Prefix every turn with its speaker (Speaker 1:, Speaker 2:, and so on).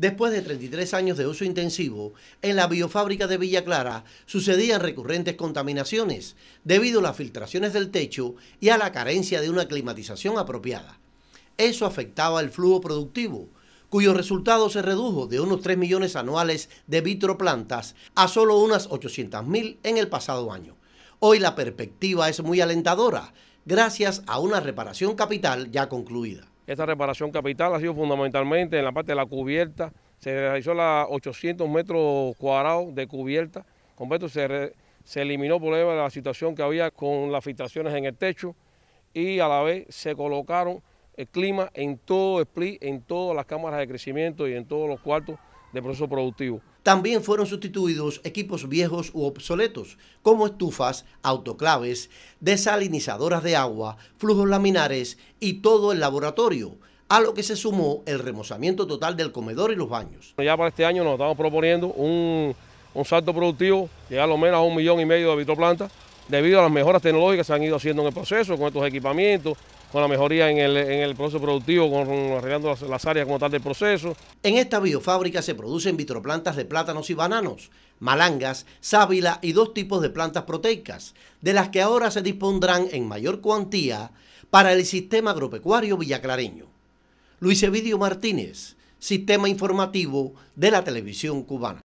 Speaker 1: Después de 33 años de uso intensivo, en la biofábrica de Villa Clara sucedían recurrentes contaminaciones debido a las filtraciones del techo y a la carencia de una climatización apropiada. Eso afectaba el flujo productivo, cuyo resultado se redujo de unos 3 millones anuales de vitroplantas a solo unas 800 mil en el pasado año. Hoy la perspectiva es muy alentadora, gracias a una reparación capital ya concluida.
Speaker 2: Esta reparación capital ha sido fundamentalmente en la parte de la cubierta. Se realizó la 800 metros cuadrados de cubierta. Completo se, se eliminó el problema de la situación que había con las filtraciones en el techo y a la vez se colocaron el clima en todo el split, en todas las cámaras de crecimiento y en todos los cuartos de proceso productivo.
Speaker 1: También fueron sustituidos equipos viejos u obsoletos, como estufas, autoclaves, desalinizadoras de agua, flujos laminares y todo el laboratorio, a lo que se sumó el remozamiento
Speaker 2: total del comedor y los baños. Ya para este año nos estamos proponiendo un, salto productivo, de a lo menos a un millón y medio de vitroplantas, debido a las mejoras tecnológicas que se han ido haciendo en el proceso, con estos equipamientos, con la mejoría en el, proceso productivo, con arreglando las, áreas como tal del
Speaker 1: proceso. En esta biofábrica se producen vitroplantas de plátanos y bananos, malangas, sábila y dos tipos de plantas proteicas, de las que ahora se dispondrán en mayor cuantía para el sistema agropecuario villaclareño. Luis Evidio Martínez,
Speaker 2: Sistema Informativo de la Televisión Cubana.